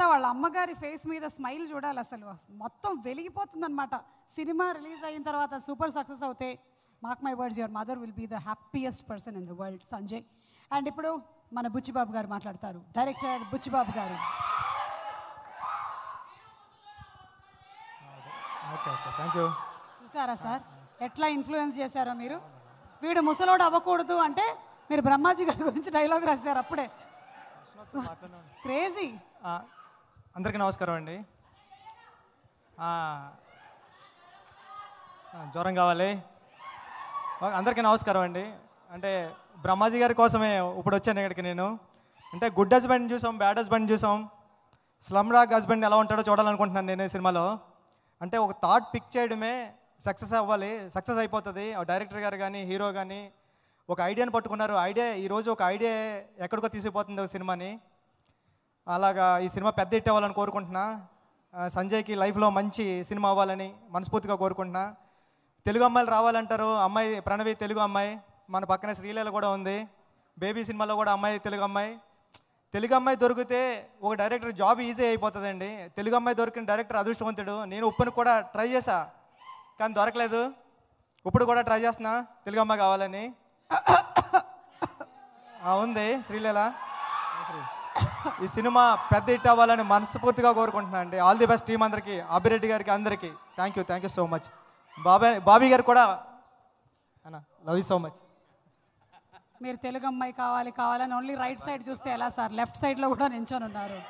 అంతా వాళ్ళ అమ్మగారి ఫేస్ మీద స్మైల్ చూడాలి అసలు మొత్తం వెలిగిపోతుందనమాట సినిమా రిలీజ్ అయిన తర్వాత సూపర్ సక్సెస్ అవుతే mark my words your mother will be the happiest person in the world Sanjay and ఇప్పుడు మన బుచ్చిబాబు గారు మాట్లాడతారు డైరెక్టర్ బుచ్చిబాబు గారు చూసారా సార్ ఎట్లా ఇన్ఫ్లుయెన్స్ చేశారో మీరు వీడు ముసలోడు అవ్వకూడదు అంటే మీరు బ్రహ్మాజీ గారి గురించి డైలాగ్ రాశారు అప్పుడే క్రేజీ అందరికీ నమస్కారం అండి జ్వరం కావాలి అందరికీ నమస్కారం అండి అంటే బ్రహ్మాజీ గారి కోసమే ఇప్పుడు వచ్చాను ఇక్కడికి నేను అంటే గుడ్ హస్బెండ్ చూసాం బ్యాడ్ హస్బెండ్ చూసాం స్లమ్ డాగ్ హస్బెండ్ ఎలా ఉంటాడో చూడాలనుకుంటున్నాను నేను ఈ సినిమాలో అంటే ఒక థాట్ పిక్ చేయడమే సక్సెస్ అవ్వాలి సక్సెస్ అయిపోతుంది డైరెక్టర్ గారు కానీ హీరో కానీ ఒక ఐడియాని పట్టుకున్నారు ఐడియా ఈరోజు ఒక ఐడియా ఎక్కడికో తీసిపోతుంది ఒక సినిమాని అలాగా ఈ సినిమా పెద్ద హిట్ అవ్వాలని కోరుకుంటున్నా సంజయ్కి లైఫ్లో మంచి సినిమా అవ్వాలని మనస్ఫూర్తిగా కోరుకుంటున్నా తెలుగు అమ్మాయిలు రావాలంటారు అమ్మాయి ప్రణవి తెలుగు అమ్మాయి మన పక్కనే శ్రీలీల కూడా ఉంది బేబీ సినిమాలో కూడా అమ్మాయి తెలుగు అమ్మాయి తెలుగు అమ్మాయి దొరికితే ఒక డైరెక్టర్ జాబ్ ఈజీ అయిపోతుందండి తెలుగు అమ్మాయి దొరికిన డైరెక్టర్ అదృష్టవంతుడు నేను ఉప్పును కూడా ట్రై చేశా కానీ దొరకలేదు ఇప్పుడు కూడా ట్రై చేస్తున్నా తెలుగు అమ్మాయి కావాలని ఉంది శ్రీలీల ఈ సినిమా పెద్ద హిట్ అవ్వాలని మనస్ఫూర్తిగా కోరుకుంటున్నాను అండి ఆల్ ది బెస్ట్ టీం అందరికీ అభిరెడ్డి గారికి అందరికీ thank you thank you so much బాబాయ్ బాబీ గారు కూడా అన్న లవ్ యూ సో మచ్ మీరు తెలుగు అమ్మాయి కావాలి కావాలని ఓన్లీ రైట్ సైడ్ చూస్తే ఎలా సార్ లెఫ్ట్ సైడ్లో కూడా నించొని ఉన్నారు